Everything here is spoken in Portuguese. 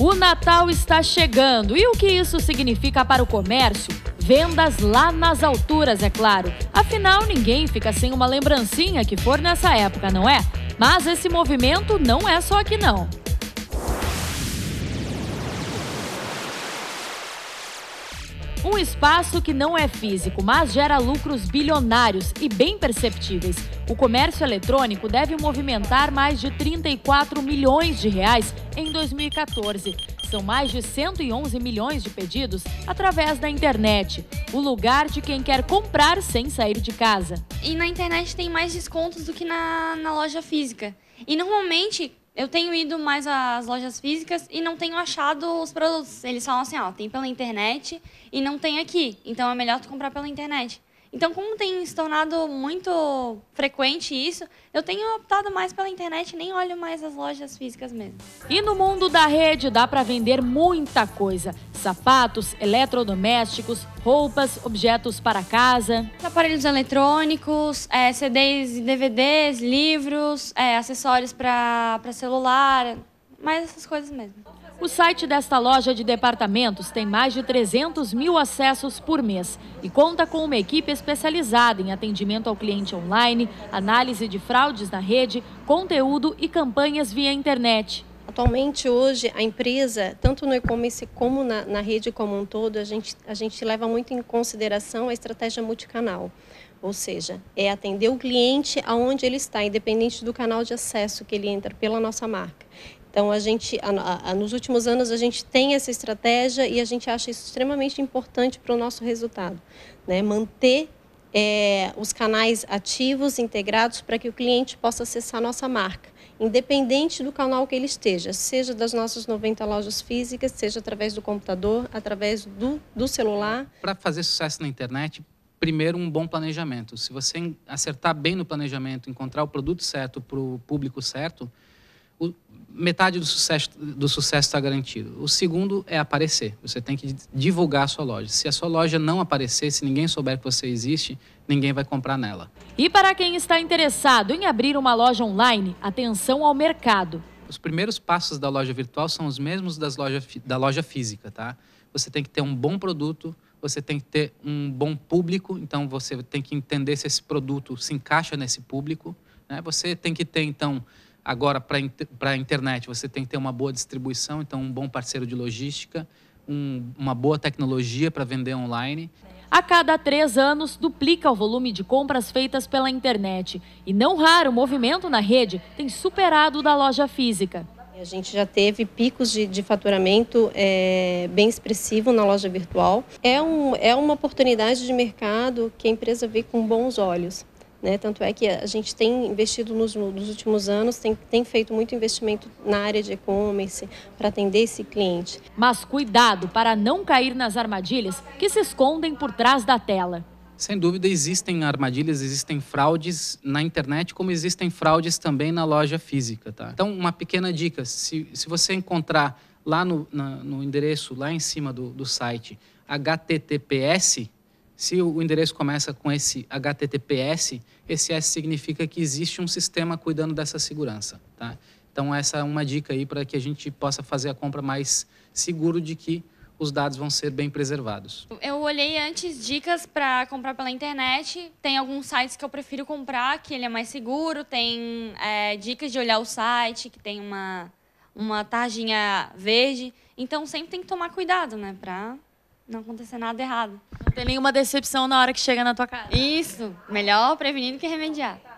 O Natal está chegando e o que isso significa para o comércio? Vendas lá nas alturas, é claro. Afinal, ninguém fica sem uma lembrancinha que for nessa época, não é? Mas esse movimento não é só aqui não. Um espaço que não é físico, mas gera lucros bilionários e bem perceptíveis. O comércio eletrônico deve movimentar mais de 34 milhões de reais em 2014. São mais de 111 milhões de pedidos através da internet, o lugar de quem quer comprar sem sair de casa. E na internet tem mais descontos do que na, na loja física. E normalmente eu tenho ido mais às lojas físicas e não tenho achado os produtos. Eles falam assim, ó, tem pela internet e não tem aqui. Então é melhor tu comprar pela internet. Então, como tem se tornado muito frequente isso, eu tenho optado mais pela internet, nem olho mais as lojas físicas mesmo. E no mundo da rede dá para vender muita coisa: sapatos, eletrodomésticos, roupas, objetos para casa, aparelhos eletrônicos, é, CDs e DVDs, livros, é, acessórios para celular, mais essas coisas mesmo. O site desta loja de departamentos tem mais de 300 mil acessos por mês e conta com uma equipe especializada em atendimento ao cliente online, análise de fraudes na rede, conteúdo e campanhas via internet. Atualmente, hoje, a empresa, tanto no e-commerce como na, na, rede como um todo, a gente, a gente leva muito em consideração a estratégia multicanal. Ou seja, é atender o cliente aonde ele está, independente do canal de acesso que ele entra pela nossa marca. Então, a gente, a, a, nos últimos anos, a gente tem essa estratégia e a gente acha isso extremamente importante para o nosso resultado. Né? Manter é, os canais ativos, integrados, para que o cliente possa acessar a nossa marca, independente do canal que ele esteja, seja das nossas 90 lojas físicas, seja através do computador, através do, do celular. Para fazer sucesso na internet, primeiro um bom planejamento. Se você acertar bem no planejamento, encontrar o produto certo para o público certo, metade do sucesso do sucesso está garantido. O segundo é aparecer. Você tem que divulgar a sua loja. Se a sua loja não aparecer, se ninguém souber que você existe, ninguém vai comprar nela. E para quem está interessado em abrir uma loja online, atenção ao mercado. Os primeiros passos da loja virtual são os mesmos das loja, da loja física, tá? Você tem que ter um bom produto, você tem que ter um bom público, então você tem que entender se esse produto se encaixa nesse público. Né? Você tem que ter, então, Agora, para a internet, você tem que ter uma boa distribuição, então um bom parceiro de logística, um, uma boa tecnologia para vender online. A cada três anos, duplica o volume de compras feitas pela internet. E não raro, o movimento na rede tem superado o da loja física. A gente já teve picos de, de faturamento é, bem expressivo na loja virtual. É, um, é uma oportunidade de mercado que a empresa vê com bons olhos. Né? Tanto é que a gente tem investido nos, nos últimos anos, tem, tem feito muito investimento na área de e-commerce para atender esse cliente. Mas cuidado para não cair nas armadilhas que se escondem por trás da tela. Sem dúvida, existem armadilhas, existem fraudes na internet, como existem fraudes também na loja física. Tá? Então, uma pequena dica: se, se você encontrar lá no, na, no endereço, lá em cima do, do site, https, se o endereço começa com esse HTTPS, esse S significa que existe um sistema cuidando dessa segurança, tá? Então essa é uma dica aí para que a gente possa fazer a compra mais seguro de que os dados vão ser bem preservados. Eu olhei antes dicas para comprar pela internet. Tem alguns sites que eu prefiro comprar, que ele é mais seguro. Tem é, dicas de olhar o site, que tem uma, uma tarjinha verde. Então, sempre tem que tomar cuidado, né? Para não acontecer nada errado tem nenhuma decepção na hora que chega na tua casa. Isso. Melhor prevenir do que remediar.